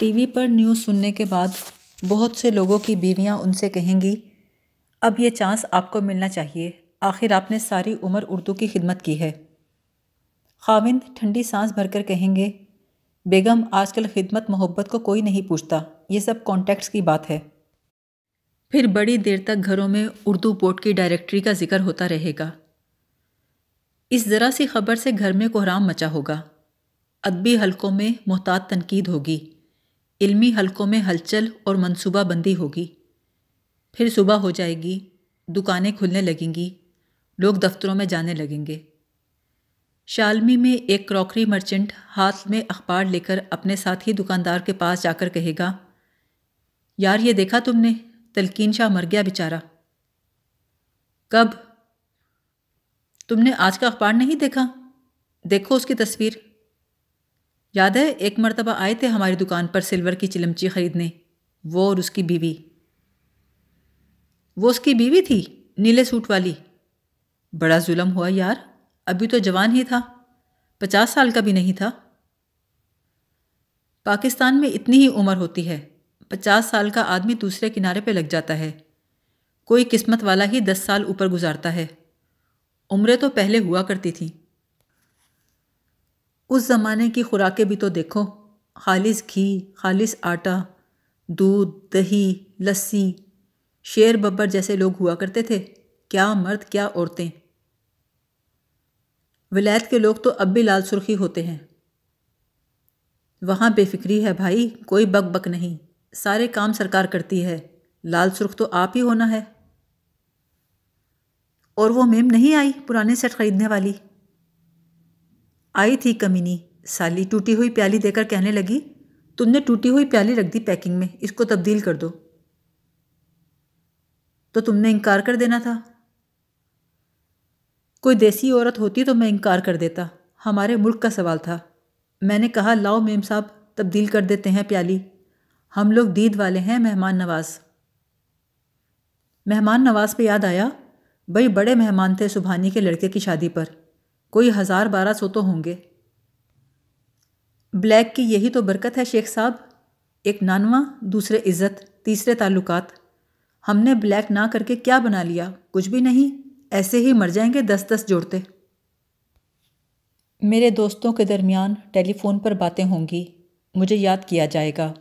TV पर news सुनने के बाद बहुत से लोगों की बीवियाँ उनसे कहेंगी अब ये चांस आपको मिलना चाहिए आखिर आपने सारी उम्र उर्दू की खिदमत की है खाविंद ठंडी सांस भरकर कहेंगे बेगम आजकल खिदमत मोहब्बत को कोई नहीं पूछता ये सब कॉन्टैक्ट्स की बात है फिर बड़ी देर तक घरों में उर्दू बोर्ड की डायरेक्टरी का जिक्र होता रहेगा इस ज़रा सी खबर से घर में कोहराम मचा होगा अदबी हलकों में मोहतात तनकीद होगी इल्मी हलकों में हलचल और बंदी होगी फिर सुबह हो जाएगी दुकानें खुलने लगेंगी लोग दफ्तरों में जाने लगेंगे शालमी में एक क्रॉकरी मर्चेंट हाथ में अखबार लेकर अपने साथी दुकानदार के पास जाकर कहेगा यार ये देखा तुमने तलकीन शाह मर गया बेचारा कब तुमने आज का अखबार नहीं देखा देखो उसकी तस्वीर याद है एक मरतबा आए थे हमारी दुकान पर सिल्वर की चिलमची ख़रीदने वो और उसकी बीवी वो उसकी बीवी थी नीले सूट वाली बड़ा जुल्म हुआ यार अभी तो जवान ही था पचास साल का भी नहीं था पाकिस्तान में इतनी ही उम्र होती है पचास साल का आदमी दूसरे किनारे पे लग जाता है कोई किस्मत वाला ही दस साल ऊपर गुजारता है उम्रें तो पहले हुआ करती थी उस ज़माने की खुराकें भी तो देखो खालिस घी खालिस आटा दूध दही लस्सी शेर बब्बर जैसे लोग हुआ करते थे क्या मर्द क्या औरतें विलायत के लोग तो अब भी लाल सुर्खी होते हैं वहाँ बेफिक्री है भाई कोई बक बक नहीं सारे काम सरकार करती है लाल सुर्ख तो आप ही होना है और वो मेम नहीं आई पुराने सेट ख़रीदने वाली आई थी कमीनी साली टूटी हुई प्याली देकर कहने लगी तुमने टूटी हुई प्याली रख दी पैकिंग में इसको तब्दील कर दो तो तुमने इनकार कर देना था कोई देसी औरत होती तो मैं इनकार कर देता हमारे मुल्क का सवाल था मैंने कहा लाओ मेम साहब तब्दील कर देते हैं प्याली हम लोग दीद वाले हैं मेहमान नवाज मेहमान नवाज पे याद आया भाई बड़े मेहमान थे सुबहानी के लड़के की शादी पर कोई हज़ार बारह सौ तो होंगे ब्लैक की यही तो बरकत है शेख साहब एक नानवा दूसरे इज़्ज़त तीसरे ताल्लुकात हमने ब्लैक ना करके क्या बना लिया कुछ भी नहीं ऐसे ही मर जाएंगे दस दस जोड़ते मेरे दोस्तों के दरमियान टेलीफोन पर बातें होंगी मुझे याद किया जाएगा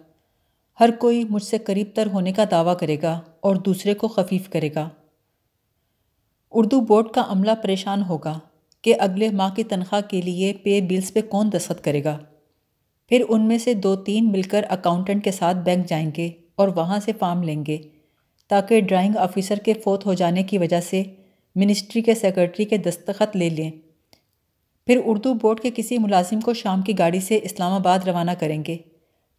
हर कोई मुझसे करीब तर होने का दावा करेगा और दूसरे को खफीफ करेगा उर्दू बोर्ड का अमला परेशान होगा कि अगले माह की तनख्वाह के लिए पे बिल्स पे कौन दस्तखत करेगा फिर उनमें से दो तीन मिलकर अकाउंटेंट के साथ बैंक जाएंगे और वहाँ से फार्म लेंगे ताकि ड्राइंग ऑफिसर के फोत हो जाने की वजह से मिनिस्ट्री के सेक्रेटरी के दस्तखत ले लें फिर उर्दू बोर्ड के किसी मुलाजिम को शाम की गाड़ी से इस्लामाबाद रवाना करेंगे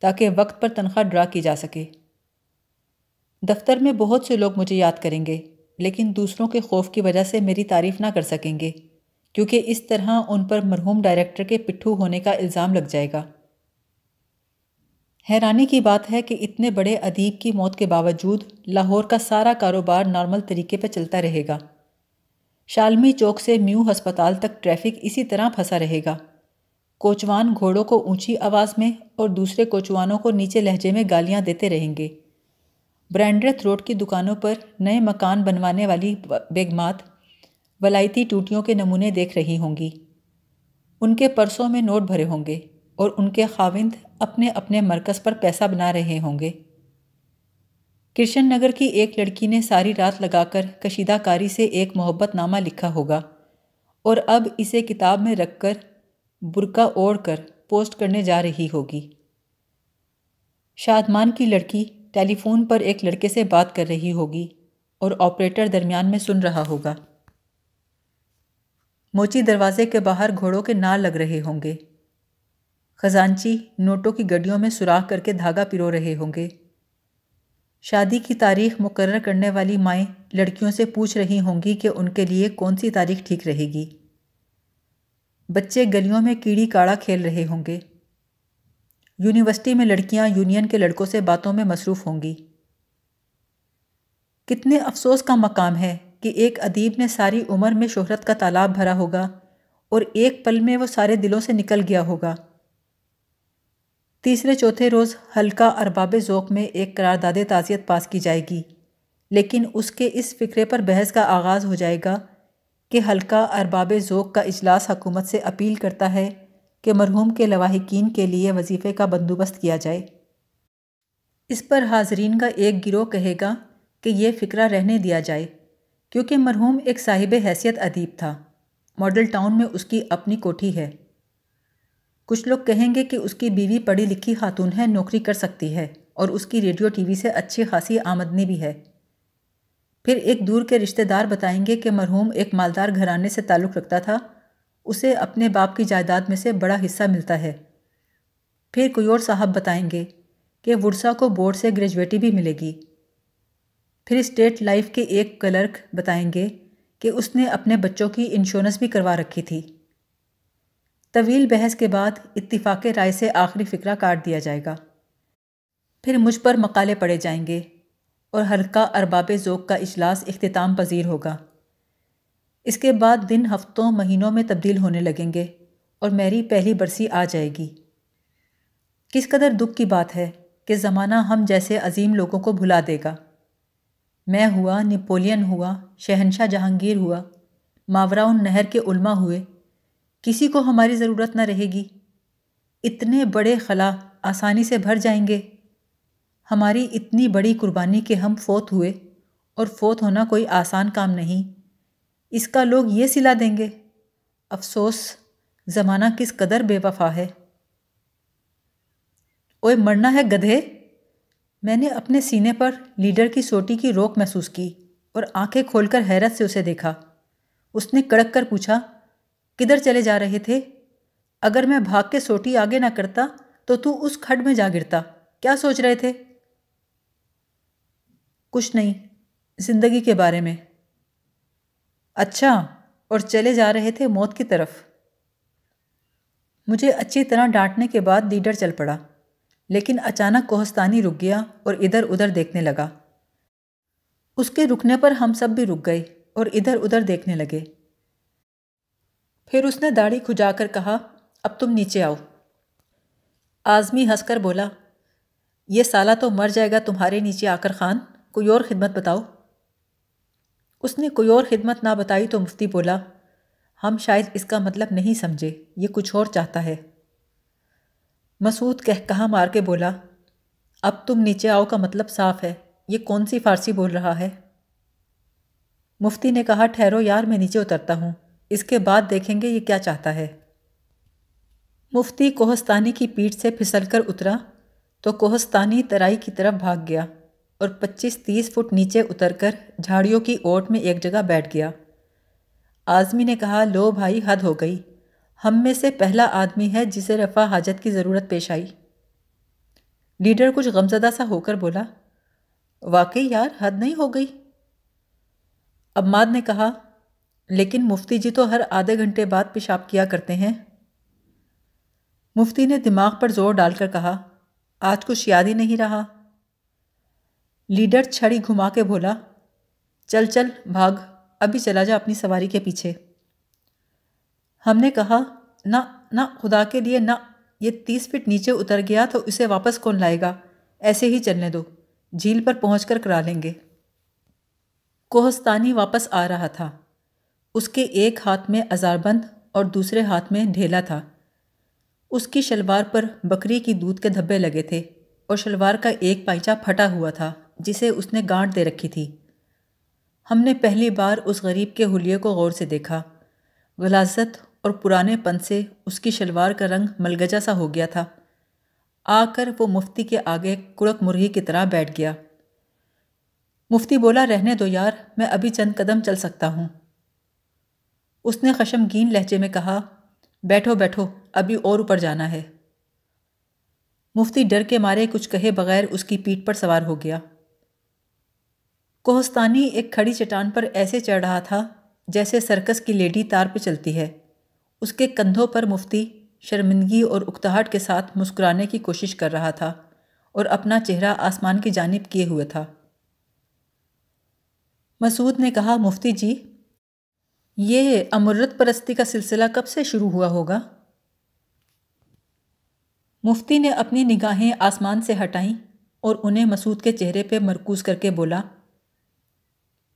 ताकि वक्त पर तनख्वाह ड्रा की जा सके दफ्तर में बहुत से लोग मुझे याद करेंगे लेकिन दूसरों के खौफ की वजह से मेरी तारीफ़ ना कर सकेंगे क्योंकि इस तरह उन पर मरहूम डायरेक्टर के पिट्ठू होने का इल्ज़ाम लग जाएगा हैरानी की बात है कि इतने बड़े अदीब की मौत के बावजूद लाहौर का सारा कारोबार नॉर्मल तरीके पर चलता रहेगा शालमी चौक से म्यू हस्पताल तक ट्रैफिक इसी तरह फंसा रहेगा कोचवान घोड़ों को ऊंची आवाज़ में और दूसरे कोचवानों को नीचे लहजे में गालियां देते रहेंगे ब्रैंडरथ रोड की दुकानों पर नए मकान बनवाने वाली बेगमात वलायती टूटियों के नमूने देख रही होंगी उनके पर्सों में नोट भरे होंगे और उनके खाविंद अपने अपने मरकज़ पर पैसा बना रहे होंगे किशन नगर की एक लड़की ने सारी रात लगाकर कशीदाकारी से एक मोहब्बतनामा लिखा होगा और अब इसे किताब में रखकर बुरका ओढ़ कर पोस्ट करने जा रही होगी शादमान की लड़की टेलीफोन पर एक लड़के से बात कर रही होगी और ऑपरेटर दरमियान में सुन रहा होगा मोची दरवाजे के बाहर घोड़ों के नाल लग रहे होंगे खजांची नोटों की गड्डियों में सुराख करके धागा पिरो रहे होंगे शादी की तारीख मुकर करने वाली माएँ लड़कियों से पूछ रही होंगी कि उनके लिए कौन सी तारीख ठीक रहेगी बच्चे गलियों में कीड़ी काड़ा खेल रहे होंगे यूनिवर्सिटी में लड़कियां यूनियन के लड़कों से बातों में मसरूफ़ होंगी कितने अफसोस का मकाम है कि एक अदीब ने सारी उम्र में शोहरत का तालाब भरा होगा और एक पल में वो सारे दिलों से निकल गया होगा तीसरे चौथे रोज़ हल्का अरबाब ज़ोक में एक करारदाद ताज़ियत पास की जाएगी लेकिन उसके इस फ़िक्रे पर बहस का आगाज़ हो जाएगा कि हल्का अरबाब ज़ोक का अजलास हकूमत से अपील करता है कि मरहूम के लवाहिकीन के लिए वजीफ़े का बंदोबस्त किया जाए इस पर हाजरीन का एक गिरोह कहेगा कि यह फ़िक्रा रहने दिया जाए क्योंकि मरहूम एक साहिब हैसियत अदीब था मॉडल टाउन में उसकी अपनी कोठी है कुछ लोग कहेंगे कि उसकी बीवी पढ़ी लिखी खातून है नौकरी कर सकती है और उसकी रेडियो टीवी से अच्छी खासी आमदनी भी है फिर एक दूर के रिश्तेदार बताएंगे कि मरहूम एक मालदार घराने से ताल्लुक़ रखता था उसे अपने बाप की जायदाद में से बड़ा हिस्सा मिलता है फिर कोई और साहब बताएंगे कि वुडसा को बोर्ड से ग्रेजुएटी भी मिलेगी फिर स्टेट लाइफ के एक क्लर्क बताएंगे कि उसने अपने बच्चों की इंश्योरेंस भी करवा रखी थी तवील बहस के बाद इतफाक़ राय से आखिरी फ़िक्रा काट दिया जाएगा फिर मुझ पर मकाले पड़े जाएंगे और हल्का अरबाब ज़ोक का अजलास अख्ताम पजीर होगा इसके बाद दिन हफ्तों महीनों में तब्दील होने लगेंगे और मेरी पहली बरसी आ जाएगी किस कदर दुख की बात है कि ज़माना हम जैसे अजीम लोगों को भुला देगा मैं हुआ नेपोलियन हुआ शहनशाह जहांगीर हुआ मावरा उन नहर के उल्मा हुए किसी को हमारी ज़रूरत न रहेगी इतने बड़े खला आसानी से भर जाएंगे हमारी इतनी बड़ी कुर्बानी के हम फोत हुए और फोत होना कोई आसान काम नहीं इसका लोग ये सिला देंगे अफसोस ज़माना किस कदर बेवफा है ओए मरना है गधे मैंने अपने सीने पर लीडर की सोटी की रोक महसूस की और आंखें खोलकर हैरत से उसे देखा उसने कड़क कर पूछा किधर चले जा रहे थे अगर मैं भाग के सोटी आगे ना करता तो तू उस खड में जा गिरता क्या सोच रहे थे कुछ नहीं जिंदगी के बारे में अच्छा और चले जा रहे थे मौत की तरफ मुझे अच्छी तरह डांटने के बाद लीडर चल पड़ा लेकिन अचानक कोहस्तानी रुक गया और इधर उधर देखने लगा उसके रुकने पर हम सब भी रुक गए और इधर उधर देखने लगे फिर उसने दाढ़ी खुजाकर कहा अब तुम नीचे आओ आज़मी हंसकर बोला ये साला तो मर जाएगा तुम्हारे नीचे आकर खान कोई और खिदमत बताओ उसने कोई और खिदमत ना बताई तो मुफ्ती बोला हम शायद इसका मतलब नहीं समझे ये कुछ और चाहता है मसूद कह कहा मार के बोला अब तुम नीचे आओ का मतलब साफ है ये कौन सी फारसी बोल रहा है मुफ्ती ने कहा ठहरो यार मैं नीचे उतरता हूँ इसके बाद देखेंगे ये क्या चाहता है मुफ्ती कोहस्तानी की पीठ से फिसलकर उतरा तो कोहस्तानी तराई की तरफ भाग गया और 25-30 फुट नीचे उतरकर झाड़ियों की ओट में एक जगह बैठ गया आज़मी ने कहा लो भाई हद हो गई हम में से पहला आदमी है जिसे रफ़ा हाजत की ज़रूरत पेश आई लीडर कुछ गमजदा सा होकर बोला वाकई यार हद नहीं हो गई अम्माद ने कहा लेकिन मुफ्ती जी तो हर आधे घंटे बाद पेशाब किया करते हैं मुफ्ती ने दिमाग पर जोर डालकर कहा आज कुछ याद ही नहीं रहा लीडर छड़ी घुमा के बोला चल चल भाग अभी चला जा अपनी सवारी के पीछे हमने कहा ना ना खुदा के लिए ना ये तीस फीट नीचे उतर गया तो इसे वापस कौन लाएगा ऐसे ही चलने दो झील पर पहुँच कर करा लेंगे कोहस्तानी वापस आ रहा था उसके एक हाथ में अजारबंद और दूसरे हाथ में ढेला था उसकी शलवार पर बकरी की दूध के धब्बे लगे थे और शलवार का एक पाइचा फटा हुआ था जिसे उसने गांठ दे रखी थी हमने पहली बार उस गरीब के हुलिये को गौर से देखा गलाजत और पुरानेपन से उसकी शलवार का रंग मलगजा सा हो गया था आकर वो मुफ्ती के आगे कुड़क मुर्गी की तरह बैठ गया मुफ्ती बोला रहने दो यार मैं अभी चंद कदम चल सकता हूँ उसने खशमगीन लहजे में कहा बैठो बैठो अभी और ऊपर जाना है मुफ्ती डर के मारे कुछ कहे बगैर उसकी पीठ पर सवार हो गया कोहस्तानी एक खड़ी चट्टान पर ऐसे चढ़ रहा था जैसे सर्कस की लेडी तार पर चलती है उसके कंधों पर मुफ्ती शर्मिंदगी और उकताहट के साथ मुस्कुराने की कोशिश कर रहा था और अपना चेहरा आसमान की जानब किए हुए था मसूद ने कहा मुफ्ती जी ये अमरत परस्ती का सिलसिला कब से शुरू हुआ होगा मुफ्ती ने अपनी निगाहें आसमान से हटाईं और उन्हें मसूद के चेहरे पर मरकूज़ करके बोला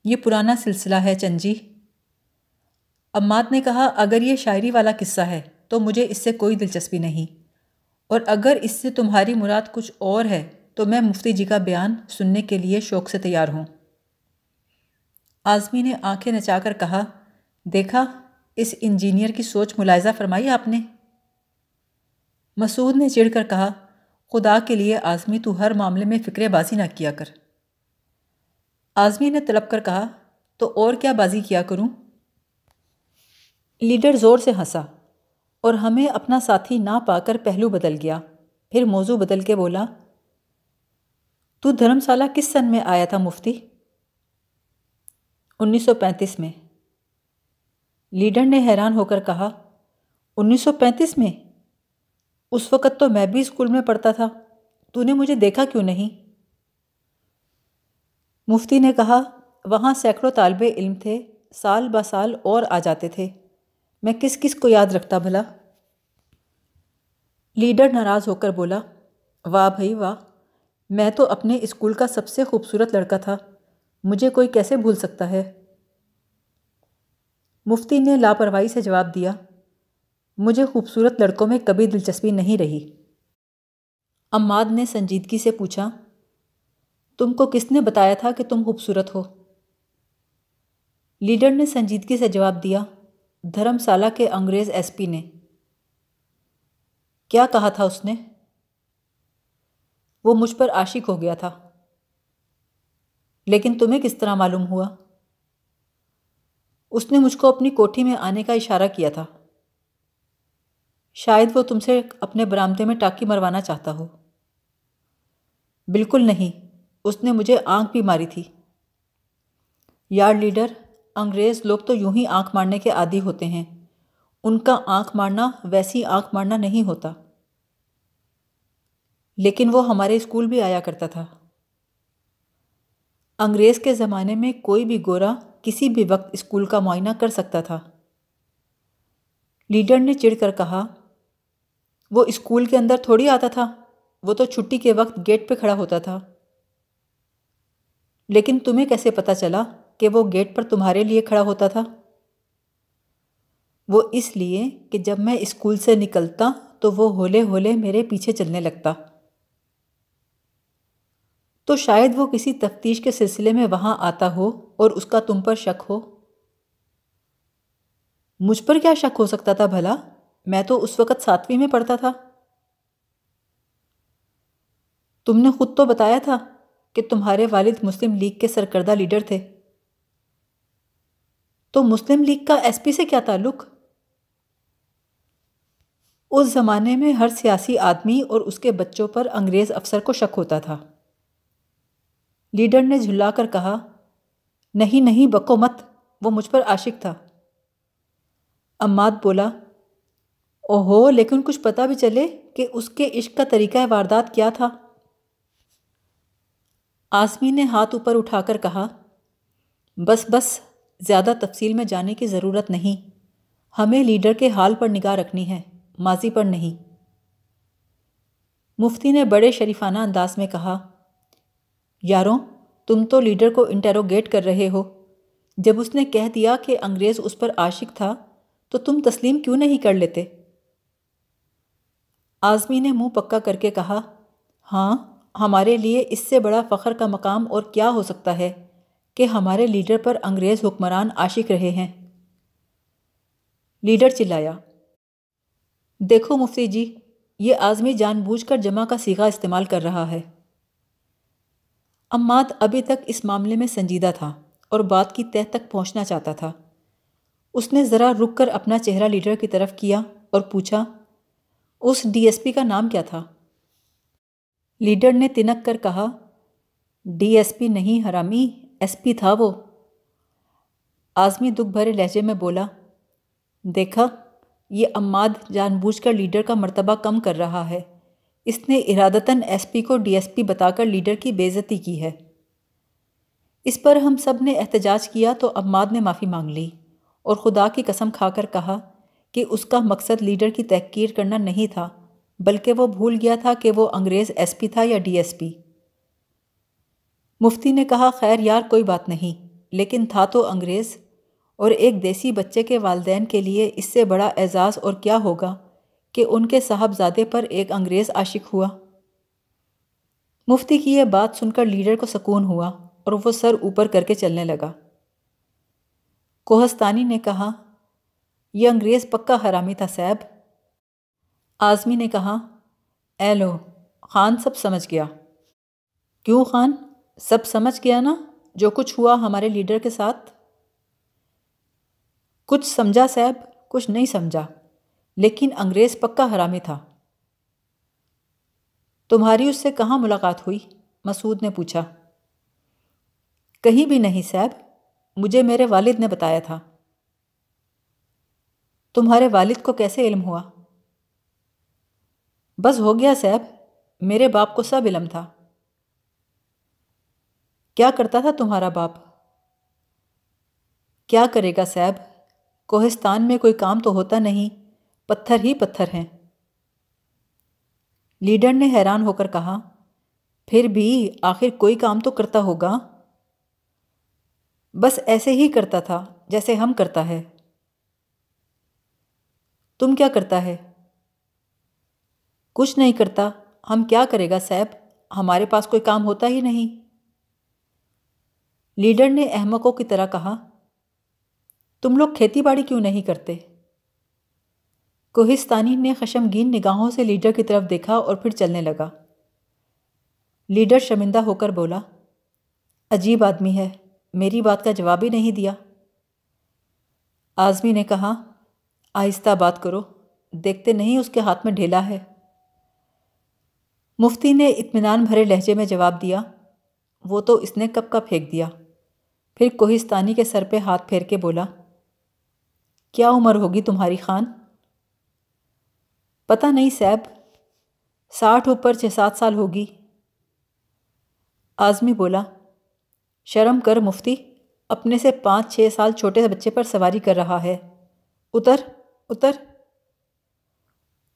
ये पुराना सिलसिला है चंजी अम्माद ने कहा अगर ये शायरी वाला किस्सा है तो मुझे इससे कोई दिलचस्पी नहीं और अगर इससे तुम्हारी मुराद कुछ और है तो मैं मुफ्ती जी का बयान सुनने के लिए शौक से तैयार हूँ आज़मी ने आंखें नचाकर कहा देखा इस इंजीनियर की सोच मुलायजा फरमाई आपने मसूद ने चिढ़कर कहा खुदा के लिए आज़मी तू हर मामले में फ़िक्रेबाजी ना किया कर आज़मी ने तलब कर कहा तो और क्या बाजी किया करूँ लीडर ज़ोर से हंसा और हमें अपना साथी ना पाकर पहलू बदल गया फिर मौजू बदल के बोला तू धर्मशाला किस सन में आया था मुफ्ती 1935 में लीडर ने हैरान होकर कहा 1935 में उस वक़्त तो मैं भी स्कूल में पढ़ता था तूने मुझे देखा क्यों नहीं मुफ्ती ने कहा वहाँ सैकड़ों तालब इल्म थे साल ब साल और आ जाते थे मैं किस किस को याद रखता भला लीडर नाराज़ होकर बोला वाह भाई वाह मैं तो अपने स्कूल का सबसे खूबसूरत लड़का था मुझे कोई कैसे भूल सकता है मुफ्ती ने लापरवाही से जवाब दिया मुझे खूबसूरत लड़कों में कभी दिलचस्पी नहीं रही अम्माद ने संजीदगी से पूछा तुमको किसने बताया था कि तुम खूबसूरत हो लीडर ने संजीदगी से जवाब दिया धर्मशाला के अंग्रेज़ एसपी ने क्या कहा था उसने वो मुझ पर आशिक हो गया था लेकिन तुम्हें किस तरह मालूम हुआ उसने मुझको अपनी कोठी में आने का इशारा किया था शायद वो तुमसे अपने बरामदे में टाकी मरवाना चाहता हो बिल्कुल नहीं उसने मुझे आंख भी मारी थी यार्ड लीडर अंग्रेज़ लोग तो यूं ही आँख मारने के आदि होते हैं उनका आँख मारना वैसी आँख मारना नहीं होता लेकिन वो हमारे स्कूल भी आया करता था अंग्रेज़ के ज़माने में कोई भी गोरा किसी भी वक्त स्कूल का मुआयना कर सकता था लीडर ने चिड़कर कहा वो स्कूल के अंदर थोड़ी आता था वो तो छुट्टी के वक्त गेट पे खड़ा होता था लेकिन तुम्हें कैसे पता चला कि वो गेट पर तुम्हारे लिए खड़ा होता था वो इसलिए कि जब मैं स्कूल से निकलता तो वो होले होले मेरे पीछे चलने लगता तो शायद वो किसी तफ्तीश के सिलसिले में वहां आता हो और उसका तुम पर शक हो मुझ पर क्या शक हो सकता था भला मैं तो उस वक़्त सातवीं में पढ़ता था तुमने खुद तो बताया था कि तुम्हारे वालिद मुस्लिम लीग के सरकर्दा लीडर थे तो मुस्लिम लीग का एसपी से क्या ताल्लुक उस ज़माने में हर सियासी आदमी और उसके बच्चों पर अंग्रेज़ अफसर को शक होता था लीडर ने झुलाकर कहा नहीं नहीं बको मत वो मुझ पर आशिक था अम्माद बोला ओहो लेकिन कुछ पता भी चले कि उसके इश्क का तरीका वारदात क्या था आसमी ने हाथ ऊपर उठाकर कहा बस बस ज़्यादा तफसील में जाने की ज़रूरत नहीं हमें लीडर के हाल पर निगाह रखनी है माजी पर नहीं मुफ्ती ने बड़े शरीफाना अंदाज में कहा यारों तुम तो लीडर को इंटेरोगेट कर रहे हो जब उसने कह दिया कि अंग्रेज़ उस पर आशिक था तो तुम तस्लीम क्यों नहीं कर लेते आज़मी ने मुंह पक्का करके कहा हाँ हमारे लिए इससे बड़ा फ़ख्र का मकाम और क्या हो सकता है कि हमारे लीडर पर अंग्रेज़ हुक्मरान आशिक रहे हैं लीडर चिल्लाया देखो मुफ्ती जी ये आज़मी जानबूझकर जमा का सीखा इस्तेमाल कर रहा है अम्माद अभी तक इस मामले में संजीदा था और बात की तह तक पहुंचना चाहता था उसने ज़रा रुक कर अपना चेहरा लीडर की तरफ किया और पूछा उस डीएसपी का नाम क्या था लीडर ने तिनक कर कहा डीएसपी नहीं हरामी एसपी था वो आज़मी दुख भरे लहजे में बोला देखा ये अम्माद जानबूझकर लीडर का मर्तबा कम कर रहा है इसने इरादतन एसपी को डीएसपी बताकर लीडर की बेज़ती की है इस पर हम सब ने एहतजाज किया तो अम्माद ने माफ़ी मांग ली और खुदा की कसम खाकर कहा कि उसका मकसद लीडर की तहकीर करना नहीं था बल्कि वो भूल गया था कि वो अंग्रेज़ एसपी था या डीएसपी मुफ्ती ने कहा खैर यार कोई बात नहीं लेकिन था तो अंग्रेज़ और एक देसी बच्चे के वालदेन के लिए इससे बड़ा एजाज़ और क्या होगा कि उनके साहबजादे पर एक अंग्रेज़ आशिक हुआ मुफ्ती की यह बात सुनकर लीडर को सुकून हुआ और वो सर ऊपर करके चलने लगा कोहस्तानी ने कहा यह अंग्रेज़ पक्का हरामी था सैब आज़मी ने कहा ए लो खान सब समझ गया क्यों खान सब समझ गया ना जो कुछ हुआ हमारे लीडर के साथ कुछ समझा साहब कुछ नहीं समझा लेकिन अंग्रेज़ पक्का हरामी था तुम्हारी उससे कहाँ मुलाकात हुई मसूद ने पूछा कहीं भी नहीं साहब मुझे मेरे वालिद ने बताया था तुम्हारे वालिद को कैसे इल्म हुआ बस हो गया साहब मेरे बाप को सब इलम था क्या करता था तुम्हारा बाप क्या करेगा सैब कोहिस्तान में कोई काम तो होता नहीं पत्थर ही पत्थर हैं लीडर ने हैरान होकर कहा फिर भी आखिर कोई काम तो करता होगा बस ऐसे ही करता था जैसे हम करता है तुम क्या करता है कुछ नहीं करता हम क्या करेगा सैब हमारे पास कोई काम होता ही नहीं लीडर ने अहमकों की तरह कहा तुम लोग खेतीबाड़ी क्यों नहीं करते कोहिस्तानी ने खशमगीन निगाहों से लीडर की तरफ देखा और फिर चलने लगा लीडर शर्मिंदा होकर बोला अजीब आदमी है मेरी बात का जवाब ही नहीं दिया आज़मी ने कहा आहिस्ता बात करो देखते नहीं उसके हाथ में ढेला है मुफ्ती ने इत्मीनान भरे लहजे में जवाब दिया वो तो इसने कब का फेंक दिया फिर कोहिस्तानी के सर पे हाथ फेर के बोला क्या उम्र होगी तुम्हारी खान पता नहीं सैब साठ ऊपर छः सात साल होगी आज़मी बोला शर्म कर मुफ्ती अपने से पाँच छः साल छोटे बच्चे पर सवारी कर रहा है उतर उतर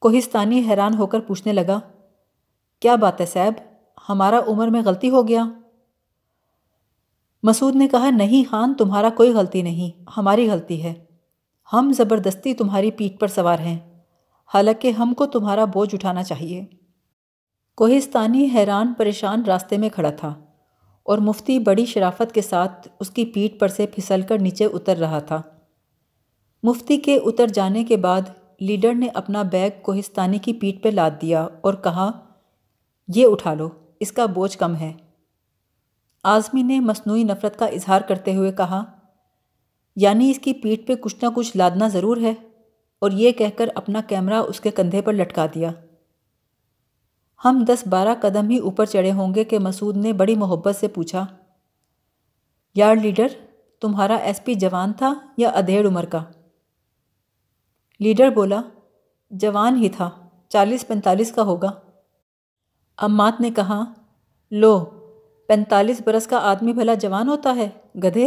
कोहिस्तानी हैरान होकर पूछने लगा क्या बात है सैब हमारा उम्र में गलती हो गया मसूद ने कहा नहीं खान तुम्हारा कोई गलती नहीं हमारी गलती है हम ज़बरदस्ती तुम्हारी पीठ पर सवार हैं हालांकि हमको तुम्हारा बोझ उठाना चाहिए कोहिस्तानी हैरान परेशान रास्ते में खड़ा था और मुफ्ती बड़ी शराफत के साथ उसकी पीठ पर से फिसलकर नीचे उतर रहा था मुफ्ती के उतर जाने के बाद लीडर ने अपना बैग कोहिस्तानी की पीठ पर लाद दिया और कहा यह उठा लो इसका बोझ कम है आज़मी ने मसनू नफ़रत का इजहार करते हुए कहा यानी इसकी पीठ पे कुछ ना कुछ लादना ज़रूर है और ये कहकर अपना कैमरा उसके कंधे पर लटका दिया हम दस बारह कदम ही ऊपर चढ़े होंगे कि मसूद ने बड़ी मोहब्बत से पूछा यार लीडर तुम्हारा एसपी जवान था या अधेड़ उम्र का लीडर बोला जवान ही था चालीस पैंतालीस का होगा अम्मात ने कहा लो पैंतालीस बरस का आदमी भला जवान होता है गधे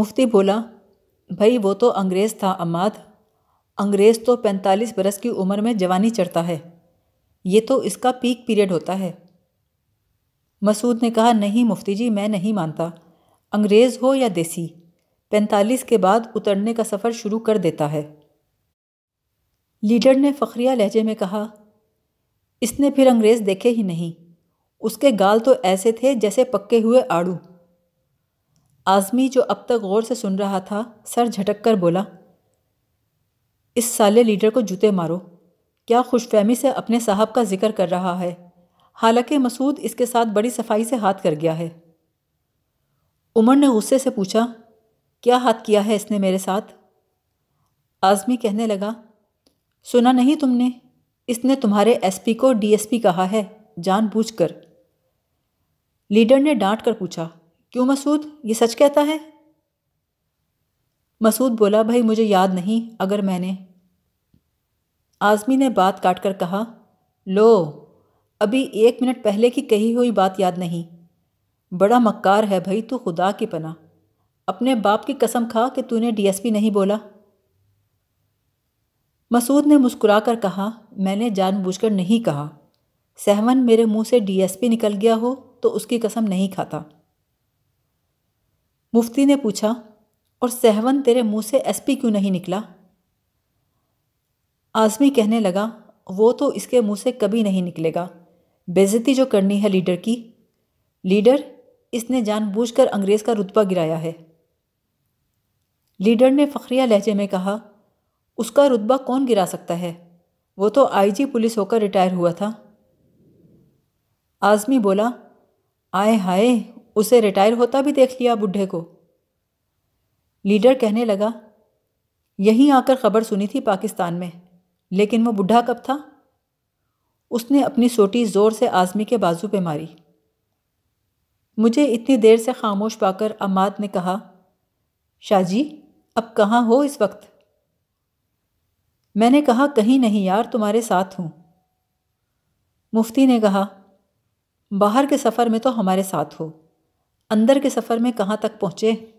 मुफ्ती बोला भाई वो तो अंग्रेज़ था अमाद अंग्रेज़ तो पैंतालीस बरस की उम्र में जवानी चढ़ता है ये तो इसका पीक पीरियड होता है मसूद ने कहा नहीं मुफ्ती जी मैं नहीं मानता अंग्रेज़ हो या देसी पैंतालीस के बाद उतरने का सफ़र शुरू कर देता है लीडर ने फ़खरिया लहजे में कहा इसने फिर अंग्रेज़ देखे ही नहीं उसके गाल तो ऐसे थे जैसे पक्के हुए आड़ू आज़मी जो अब तक गौर से सुन रहा था सर झटक कर बोला इस साले लीडर को जूते मारो क्या खुशफहमी से अपने साहब का जिक्र कर रहा है हालांकि मसूद इसके साथ बड़ी सफाई से हाथ कर गया है उमर ने गुस्से से पूछा क्या हाथ किया है इसने मेरे साथ आज़मी कहने लगा सुना नहीं तुमने इसने तुम्हारे एसपी को डीएसपी कहा है जानबूझकर लीडर ने डांट कर पूछा क्यों मसूद ये सच कहता है मसूद बोला भाई मुझे याद नहीं अगर मैंने आज़मी ने बात काट कर कहा लो अभी एक मिनट पहले की कही हुई बात याद नहीं बड़ा मक्कार है भाई तू खुदा की पना अपने बाप की कसम खा कि तूने डीएसपी नहीं बोला मसूद ने मुस्कुरा कर कहा मैंने जानबूझकर नहीं कहा सहवन मेरे मुंह से डीएसपी निकल गया हो तो उसकी कसम नहीं खाता मुफ्ती ने पूछा और सहवन तेरे मुंह से एसपी क्यों नहीं निकला आजमी कहने लगा वो तो इसके मुंह से कभी नहीं निकलेगा बेजती जो करनी है लीडर की लीडर इसने जानबूझकर अंग्रेज़ का रुतबा गिराया है लीडर ने फखरिया लहजे में कहा उसका रुतबा कौन गिरा सकता है वो तो आईजी पुलिस होकर रिटायर हुआ था आज़मी बोला आए हाय उसे रिटायर होता भी देख लिया बुढ़े को लीडर कहने लगा यहीं आकर खबर सुनी थी पाकिस्तान में लेकिन वो बुढ़ा कब था उसने अपनी सोटी ज़ोर से आज़मी के बाजू पे मारी मुझे इतनी देर से खामोश पाकर अमाद ने कहा शाहजी अब कहाँ हो इस वक्त मैंने कहा कहीं नहीं यार तुम्हारे साथ हूँ मुफ्ती ने कहा बाहर के सफ़र में तो हमारे साथ हो अंदर के सफ़र में कहाँ तक पहुँचे